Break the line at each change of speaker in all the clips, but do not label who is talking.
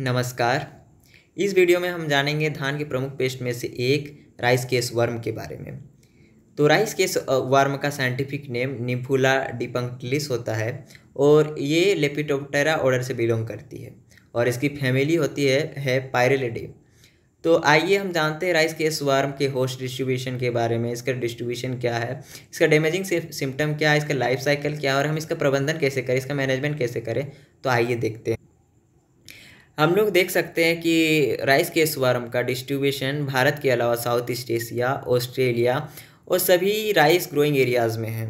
नमस्कार इस वीडियो में हम जानेंगे धान के प्रमुख पेस्ट में से एक राइस केस वर्म के बारे में तो राइस केस वर्म का साइंटिफिक नेम निम्फुला डिपंक्लिस होता है और ये लेपिटोपटेरा ऑर्डर से बिलोंग करती है और इसकी फैमिली होती है है पायरेलेडे तो आइए हम जानते हैं राइस केस वर्म के होस्ट डिस्ट्रीब्यूशन के बारे में इसका डिस्ट्रीब्यूशन क्या है इसका डैमेजिंग सिम्टम क्या है इसका लाइफ साइकिल क्या है और हम इसका प्रबंधन कैसे करें इसका मैनेजमेंट कैसे करें तो आइए देखते हैं हम लोग देख सकते हैं कि राइस के स्वरम का डिस्ट्रीब्यूशन भारत के अलावा साउथ ईस्ट एशिया ऑस्ट्रेलिया और सभी राइस ग्रोइंग एरियाज़ में है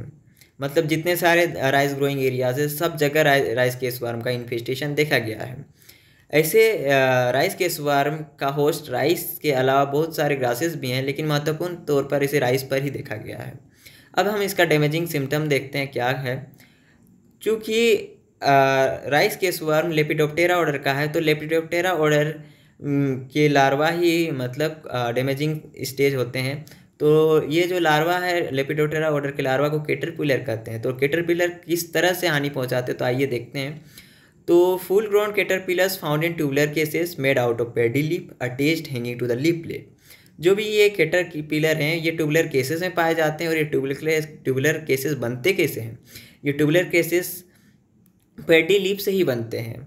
मतलब जितने सारे राइस ग्रोइंग एरियाज़ है सब जगह राइस के स्वरम का इन्फेस्टेशन देखा गया है ऐसे राइस के स्वर्म का होस्ट राइस के अलावा बहुत सारे ग्रासेस भी हैं लेकिन महत्वपूर्ण तौर पर इसे राइस पर ही देखा गया है अब हम इसका डैमेजिंग सिम्टम देखते हैं क्या है चूँकि राइस के स्वर्म लेपिडोप्टेरा ऑर्डर का है तो लेपिडोप्टेरा ऑर्डर के लार्वा ही मतलब डैमेजिंग स्टेज होते हैं तो ये जो लार्वा है लेपिडोटेरा ऑर्डर के लार्वा को केटरपिलर कहते हैं तो केटरपिलर किस तरह से हानि पहुंचाते हैं तो आइए देखते हैं तो full grown caterpillars found in tubular cases made out of paddy leaf attached hanging to the leaf blade जो भी ये केटर पिलर हैं ये ट्यूबुलर केसेस में पाए जाते हैं और ये ट्यूबुलर ट्यूबुलर केसेस बनते कैसे हैं ये ट्यूबुलर केसेस पेडी लीप से ही बनते हैं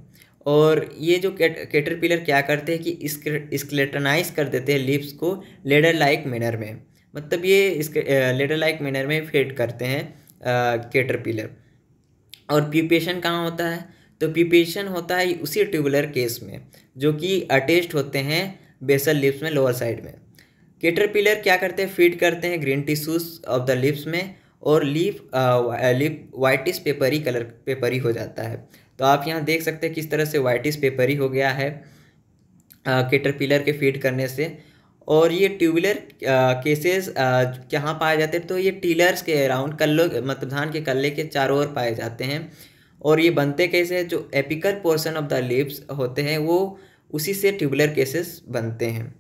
और ये जो कैटरपिलर क्या करते हैं कि स्क्लेटनाइज कर देते हैं लिप्स को लेडर लाइक मैनर में मतलब ये लेडर लाइक मैनर में फेड करते हैं कैटरपिलर और प्यूपेशन कहाँ होता है तो प्यूपेशन होता है उसी ट्यूबुलर केस में जो कि अटेस्ट होते हैं बेसल लिप्स में लोअर साइड में कैटरपिलर क्या करते हैं फीड करते हैं green tissues of the leaves में और leaf leaf whitish papery colour papery हो जाता है तो आप यहाँ देख सकते हैं किस तरह से वाइटिस पेपरी हो गया है केटरपिलर के फीड करने से और ये ट्यूबुलर केसेस कहाँ पाए जाते हैं तो ये टीलर्स के अराउंड कल्लो मतलब धान के कल्ले के चारों ओर पाए जाते हैं और ये बनते कैसे जो apical portion of the leaves होते हैं वो उसी से ट्यूबुलर केसेस बनते हैं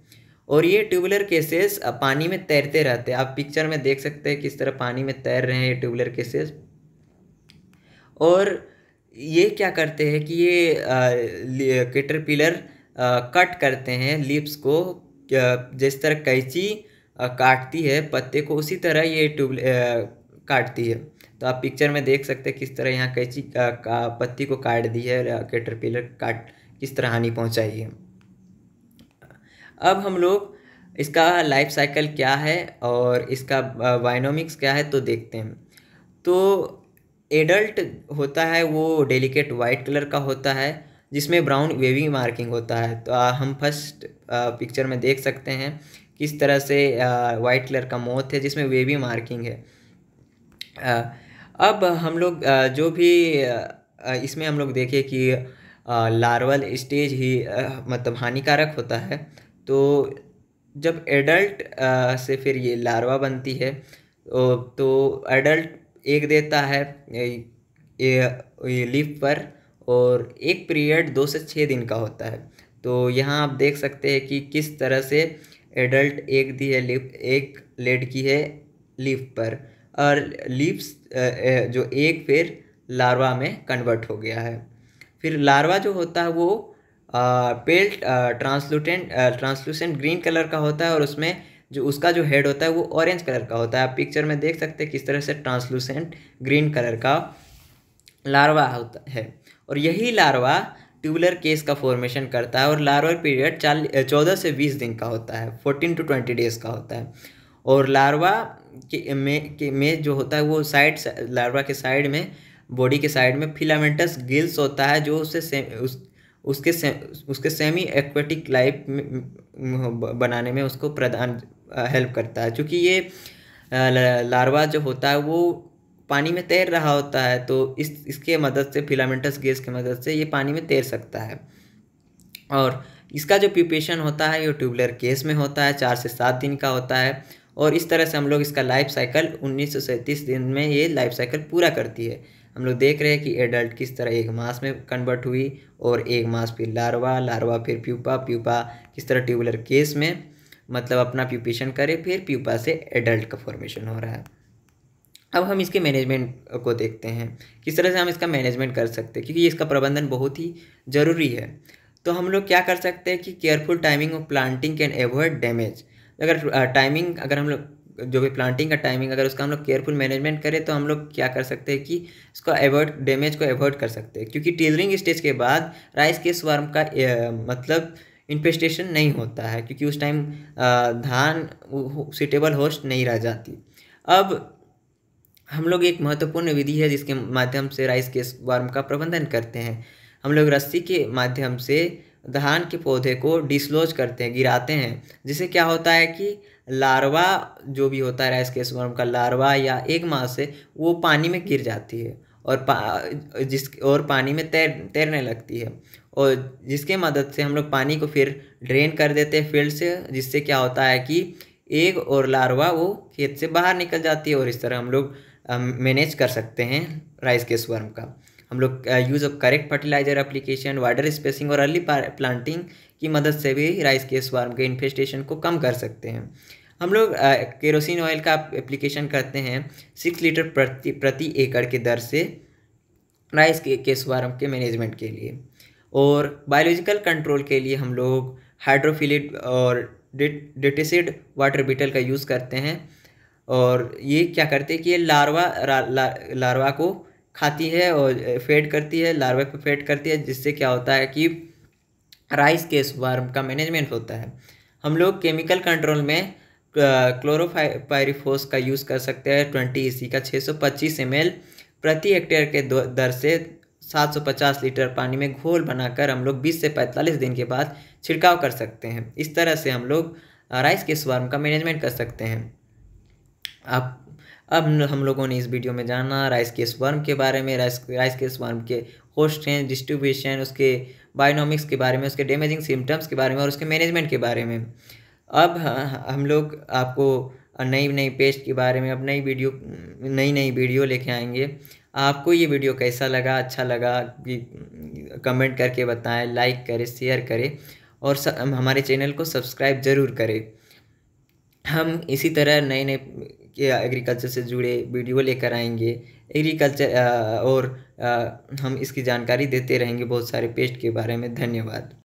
और ये ट्यूबुलर केसेस पानी में तैरते रहते हैं आप पिक्चर में देख सकते हैं किस तरह पानी में तैर रहे हैं ये ट्यूबुलर केसेस और ये क्या करते हैं कि ये केटरपिलर कट करते हैं लिप्स को जिस तरह कैंची काटती है पत्ते को उसी तरह ये ट्यूब काटती है तो आप पिक्चर में देख सकते हैं किस तरह यहाँ कैंची पत्ती को काट दी है केटरपिलर काट किस तरह हानि पहुँचाई है अब हम लोग इसका लाइफ साइकिल क्या है और इसका वाइनोमिक्स क्या है तो देखते हैं तो एडल्ट होता है वो डेलिकेट वाइट कलर का होता है जिसमें ब्राउन वेवी मार्किंग होता है तो हम फर्स्ट पिक्चर में देख सकते हैं किस तरह से वाइट कलर का मोथ है जिसमें वेवी मार्किंग है अब हम लोग जो भी इसमें हम लोग देखें कि लार्वल स्टेज ही मतलब हानिकारक होता है तो जब एडल्ट से फिर ये लार्वा बनती है तो एडल्ट एक देता है लीफ पर और एक पीरियड दो से छः दिन का होता है तो यहाँ आप देख सकते हैं कि किस तरह से एडल्ट एक दी है लीफ एक लेड की है लीफ पर और लीव्स जो एक फिर लार्वा में कन्वर्ट हो गया है फिर लार्वा जो होता है वो pale translucent translucent green colour का होता है और उसमें जो उसका जो हेड होता है वो ऑरेंज कलर का होता है आप पिक्चर में देख सकते हैं किस तरह से ट्रांसलूसेंट ग्रीन कलर का लार्वा होता है और यही लार्वा ट्यूबुलर केस का फॉर्मेशन करता है और लार्वल पीरियड चालीस चौदह से बीस दिन का होता है फोर्टीन टू ट्वेंटी डेज का होता है और लार्वा के में के में जो होता है वो साइड लार्वा के साइड में बॉडी के साइड में फिलामेंटस गिल्स होता है जो उससे उस उसके से, उसके सेमी एक्वेटिक लाइफ बनाने में उसको प्रदान हेल्प करता है क्योंकि ये लार्वा जो होता है वो पानी में तैर रहा होता है तो इस इसके मदद से फिलामेंटस गैस के मदद से ये पानी में तैर सकता है और इसका जो प्यूपेशन होता है ये ट्यूबलर केस में होता है चार से सात दिन का होता है और इस तरह से हम लोग इसका लाइफ साइकिल उन्नीस दिन में ये लाइफ साइकिल पूरा करती है हम लोग देख रहे हैं कि एडल्ट किस तरह एक मास में कन्वर्ट हुई और एक मास फिर लार्वा लार्वा फिर प्यूपा प्यूपा किस तरह ट्यूबुलर केस में मतलब अपना प्यूपेशन करे फिर प्यूपा से एडल्ट का फॉर्मेशन हो रहा है अब हम इसके मैनेजमेंट को देखते हैं किस तरह से हम इसका मैनेजमेंट कर सकते हैं क्योंकि इसका प्रबंधन बहुत ही ज़रूरी है तो हम लोग क्या कर सकते हैं कि careful timing of planting can avoid damage अगर टाइमिंग अगर हम लोग जो भी प्लांटिंग का टाइमिंग अगर उसका हम लोग केयरफुल मैनेजमेंट करें तो हम लोग क्या कर सकते हैं कि इसको एवॉइड डैमेज को एवॉइड कर सकते हैं क्योंकि टेलरिंग स्टेज के बाद राइस के स्वर्म का ए, मतलब इन्फेस्टेशन नहीं होता है क्योंकि उस टाइम धान सीटेबल होस्ट नहीं रह जाती अब हम लोग एक महत्वपूर्ण विधि है जिसके माध्यम से राइस के वर्म का प्रबंधन करते हैं हम लोग रस्सी के माध्यम से धान के पौधे को डिसलोज करते हैं गिराते हैं जिससे क्या होता है कि लार्वा जो भी होता है राइस स्वर्म का लार्वा या एक मास से वो पानी में गिर जाती है और पा जिस और पानी में तैर तैरने लगती है और जिसके मदद से हम लोग पानी को फिर ड्रेन कर देते हैं फील्ड से जिससे क्या होता है कि एक और लार्वा वो खेत से बाहर निकल जाती है और इस तरह हम लोग मैनेज कर सकते हैं राइस के स्वर्म का हम लोग use of correct fertiliser application water spacing और अर्ली प्लांटिंग की मदद से भी राइस केस वार्म के इन्फेस्टेशन को कम कर सकते हैं हम लोग केरोसिन uh, ऑयल का एप्लीकेशन करते हैं सिक्स लीटर प्रति प्रति एकड़ के दर से राइस के केस के मैनेजमेंट के लिए और बायोलॉजिकल कंट्रोल के लिए हम लोग हाइड्रोफिलिड और डिटेसिड वाटर बीटल का यूज़ करते हैं और ये क्या करते हैं कि ये लार्वा ला, ला, लार्वा को खाती है और फेड करती है लार्वे को फेड करती है जिससे क्या होता है कि राइस केस वार्म का मैनेजमेंट होता है हम लोग केमिकल कंट्रोल में क्लोरोफायरिफोस का यूज़ कर सकते हैं ट्वेंटी ई e का 625 सौ पच्चीस एम प्रति हेक्टेयर के दर से 750 लीटर पानी में घोल बनाकर हम लोग 20 से 45 दिन के बाद छिड़काव कर सकते हैं इस तरह से हम लोग राइस के स्वर्म का मैनेजमेंट कर सकते हैं आप अब हम लोगों ने इस वीडियो में जाना राइस के स्वर्म के बारे में राइस राइस के स्वर्म के होस्ट हैं डिस्ट्रीब्यूशन उसके बायोनॉमिक्स के बारे में उसके डैमेजिंग सिम्टम्स के बारे में और उसके मैनेजमेंट के बारे में अब हम लोग आपको नई नई पेस्ट के बारे में अब नई वीडियो नई नई वीडियो लेके आएंगे आपको ये वीडियो कैसा लगा अच्छा लगा कि कमेंट करके बताएं लाइक करें शेयर करें और हमारे चैनल को सब्सक्राइब ज़रूर करें हम इसी तरह नए नए एग्रीकल्चर से जुड़े वीडियो लेकर आएंगे एग्रीकल्चर और हम इसकी जानकारी देते रहेंगे बहुत सारे पेस्ट के बारे में धन्यवाद